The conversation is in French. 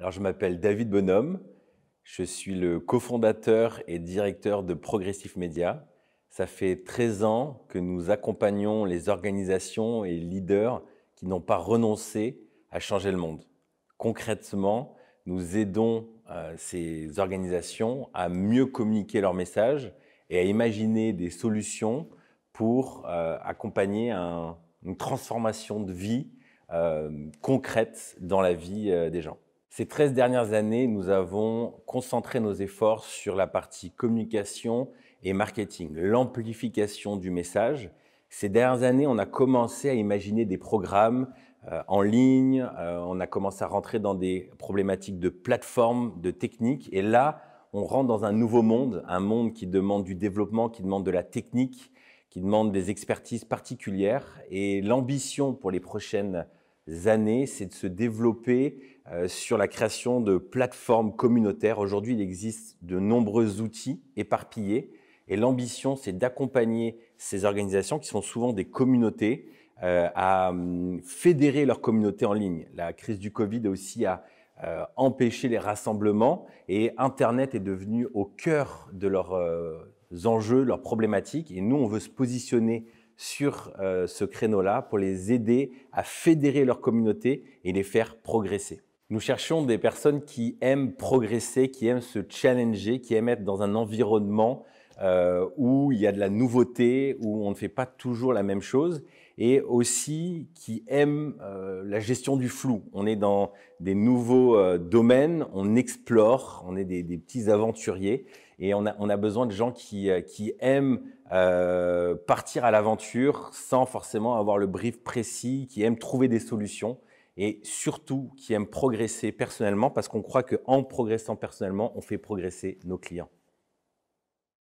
Alors, je m'appelle David Bonhomme. Je suis le cofondateur et directeur de Progressif Media. Ça fait 13 ans que nous accompagnons les organisations et leaders qui n'ont pas renoncé à changer le monde. Concrètement, nous aidons euh, ces organisations à mieux communiquer leur message et à imaginer des solutions pour euh, accompagner une transformation de vie euh, concrète dans la vie des gens. Ces 13 dernières années, nous avons concentré nos efforts sur la partie communication et marketing, l'amplification du message. Ces dernières années, on a commencé à imaginer des programmes euh, en ligne, euh, on a commencé à rentrer dans des problématiques de plateforme, de technique, et là, on rentre dans un nouveau monde, un monde qui demande du développement, qui demande de la technique, qui demande des expertises particulières, et l'ambition pour les prochaines années, c'est de se développer euh, sur la création de plateformes communautaires. Aujourd'hui, il existe de nombreux outils éparpillés et l'ambition, c'est d'accompagner ces organisations qui sont souvent des communautés euh, à hum, fédérer leur communauté en ligne. La crise du Covid aussi a euh, empêché les rassemblements et Internet est devenu au cœur de leurs enjeux, leurs problématiques. Et nous, on veut se positionner sur euh, ce créneau-là pour les aider à fédérer leur communauté et les faire progresser. Nous cherchons des personnes qui aiment progresser, qui aiment se challenger, qui aiment être dans un environnement euh, où il y a de la nouveauté, où on ne fait pas toujours la même chose, et aussi qui aiment euh, la gestion du flou. On est dans des nouveaux euh, domaines, on explore, on est des, petits aventuriers, et on a, besoin de gens qui aiment partir à l'aventure sans forcément avoir le brief précis, qui aiment trouver des solutions et surtout qui aiment progresser personnellement parce qu'on croit qu'en progressant personnellement, on fait progresser nos clients.